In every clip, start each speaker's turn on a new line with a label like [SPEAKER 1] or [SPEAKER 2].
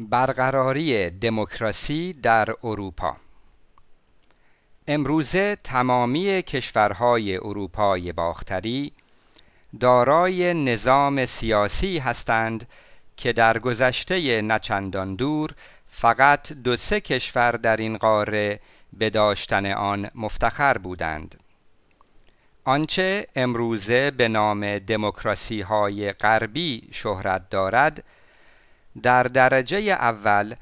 [SPEAKER 1] برقراری دموکراسی در اروپا امروزه تمامی کشورهای اروپای باختری دارای نظام سیاسی هستند که در گذشته نچندان دور فقط دو سه کشور در این قاره به داشتن آن مفتخر بودند آنچه امروزه به نام دموکراسی های غربی شهرت دارد در درجه اول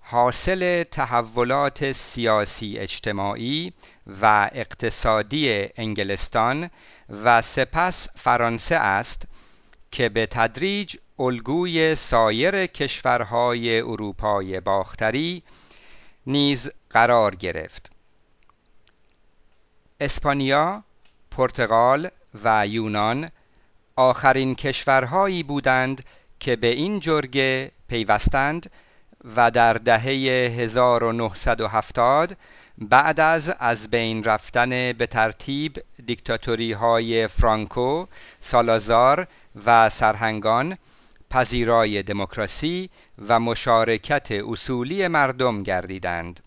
[SPEAKER 1] حاصل تحولات سیاسی اجتماعی و اقتصادی انگلستان و سپس فرانسه است که به تدریج الگوی سایر کشورهای اروپای باختری نیز قرار گرفت اسپانیا، پرتغال و یونان آخرین کشورهایی بودند که به این جرگه پیوستند و در دهه 1970 بعد از از بین رفتن به ترتیب دیکتاتوری های فرانکو، سالازار و سرهنگان پذیرای دموکراسی و مشارکت اصولی مردم گردیدند.